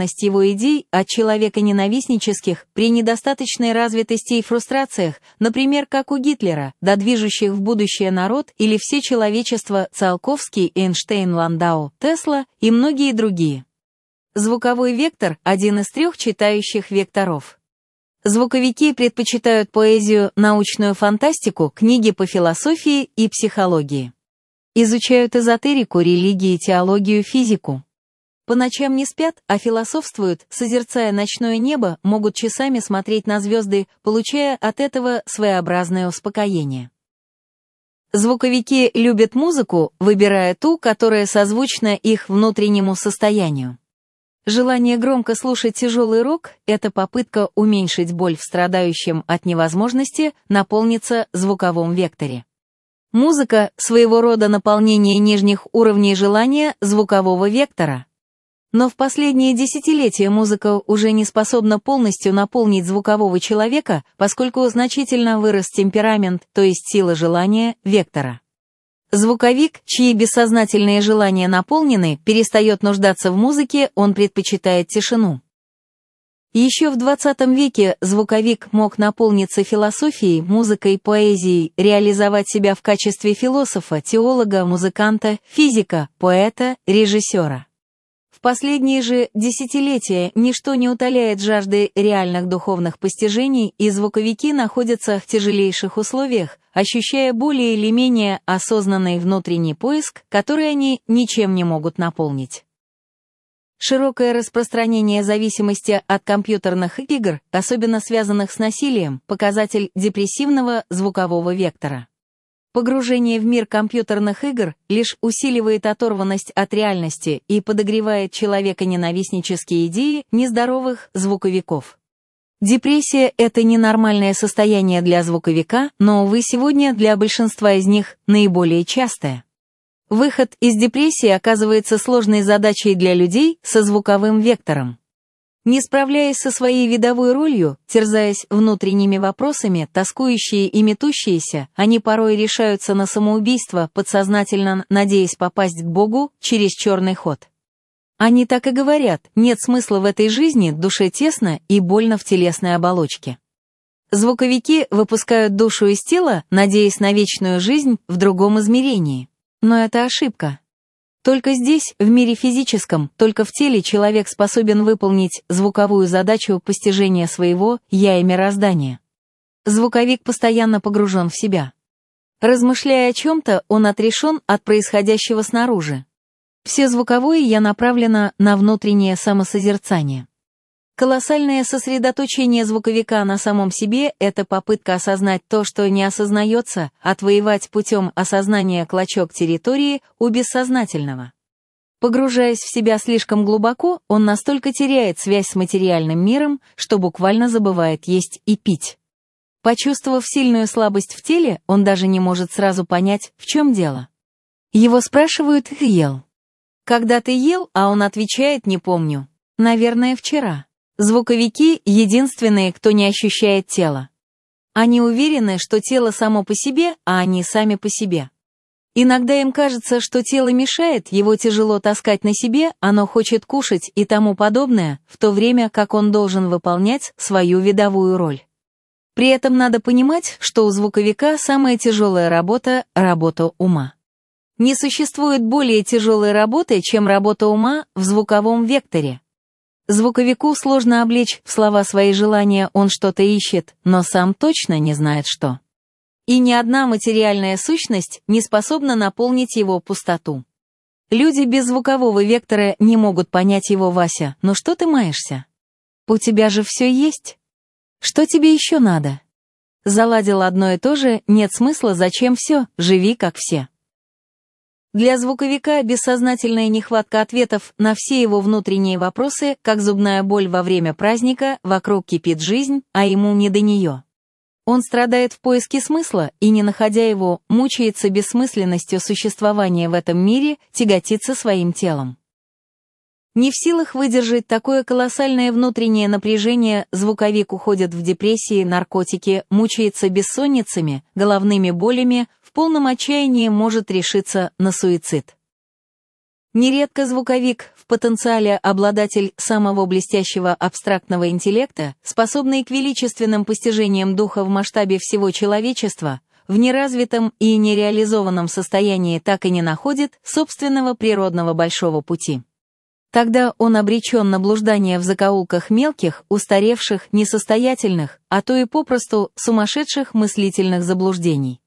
вероятность его идей от человека ненавистнических при недостаточной развитости и фрустрациях, например, как у Гитлера, до движущих в будущее народ или все человечество Циолковский, Эйнштейн, Ландау, Тесла и многие другие. Звуковой вектор – один из трех читающих векторов. Звуковики предпочитают поэзию, научную фантастику, книги по философии и психологии. Изучают эзотерику, религии, теологию, физику. По ночам не спят, а философствуют, созерцая ночное небо, могут часами смотреть на звезды, получая от этого своеобразное успокоение. Звуковики любят музыку, выбирая ту, которая созвучна их внутреннему состоянию. Желание громко слушать тяжелый рок — это попытка уменьшить боль в страдающем от невозможности наполниться звуковом векторе. Музыка — своего рода наполнение нижних уровней желания звукового вектора. Но в последние десятилетия музыка уже не способна полностью наполнить звукового человека, поскольку значительно вырос темперамент, то есть сила желания, вектора. Звуковик, чьи бессознательные желания наполнены, перестает нуждаться в музыке, он предпочитает тишину. Еще в 20 веке звуковик мог наполниться философией, музыкой, поэзией, реализовать себя в качестве философа, теолога, музыканта, физика, поэта, режиссера. В последние же десятилетия ничто не утоляет жажды реальных духовных постижений, и звуковики находятся в тяжелейших условиях, ощущая более или менее осознанный внутренний поиск, который они ничем не могут наполнить. Широкое распространение зависимости от компьютерных игр, особенно связанных с насилием, показатель депрессивного звукового вектора. Погружение в мир компьютерных игр лишь усиливает оторванность от реальности и подогревает человека ненавистнические идеи нездоровых звуковиков. Депрессия — это ненормальное состояние для звуковика, но, увы, сегодня для большинства из них наиболее частое. Выход из депрессии оказывается сложной задачей для людей со звуковым вектором. Не справляясь со своей видовой ролью, терзаясь внутренними вопросами, тоскующие и метущиеся, они порой решаются на самоубийство, подсознательно надеясь попасть к Богу через черный ход. Они так и говорят, нет смысла в этой жизни, душе тесно и больно в телесной оболочке. Звуковики выпускают душу из тела, надеясь на вечную жизнь в другом измерении. Но это ошибка. Только здесь, в мире физическом, только в теле человек способен выполнить звуковую задачу постижения своего «я» и мироздания. Звуковик постоянно погружен в себя. Размышляя о чем-то, он отрешен от происходящего снаружи. Все звуковое я направлено на внутреннее самосозерцание. Колоссальное сосредоточение звуковика на самом себе — это попытка осознать то, что не осознается, отвоевать путем осознания клочок территории у бессознательного. Погружаясь в себя слишком глубоко, он настолько теряет связь с материальным миром, что буквально забывает есть и пить. Почувствовав сильную слабость в теле, он даже не может сразу понять, в чем дело. Его спрашивают «ел». Когда ты ел, а он отвечает «не помню». Наверное, вчера. Звуковики — единственные, кто не ощущает тело. Они уверены, что тело само по себе, а они сами по себе. Иногда им кажется, что тело мешает, его тяжело таскать на себе, оно хочет кушать и тому подобное, в то время как он должен выполнять свою видовую роль. При этом надо понимать, что у звуковика самая тяжелая работа — работа ума. Не существует более тяжелой работы, чем работа ума в звуковом векторе — Звуковику сложно облечь в слова свои желания, он что-то ищет, но сам точно не знает что. И ни одна материальная сущность не способна наполнить его пустоту. Люди без звукового вектора не могут понять его, Вася, но ну что ты маешься? У тебя же все есть. Что тебе еще надо? Заладил одно и то же, нет смысла, зачем все, живи как все. Для звуковика бессознательная нехватка ответов на все его внутренние вопросы, как зубная боль во время праздника, вокруг кипит жизнь, а ему не до нее. Он страдает в поиске смысла и, не находя его, мучается бессмысленностью существования в этом мире, тяготится своим телом. Не в силах выдержать такое колоссальное внутреннее напряжение, звуковик уходит в депрессии, наркотики, мучается бессонницами, головными болями, полном отчаянии может решиться на суицид. Нередко звуковик, в потенциале обладатель самого блестящего абстрактного интеллекта, способный к величественным постижениям духа в масштабе всего человечества, в неразвитом и нереализованном состоянии так и не находит собственного природного большого пути. Тогда он обречен на блуждание в закоулках мелких, устаревших, несостоятельных, а то и попросту сумасшедших мыслительных заблуждений.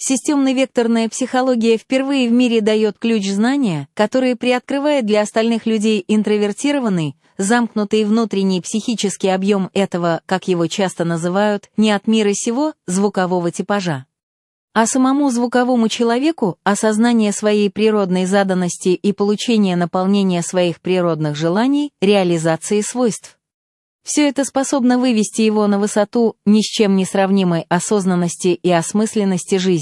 Системно-векторная психология впервые в мире дает ключ знания, который приоткрывает для остальных людей интровертированный, замкнутый внутренний психический объем этого, как его часто называют, не от мира сего, звукового типажа. А самому звуковому человеку осознание своей природной заданности и получение наполнения своих природных желаний, реализации свойств. Все это способно вывести его на высоту ни с чем не сравнимой осознанности и осмысленности жизни.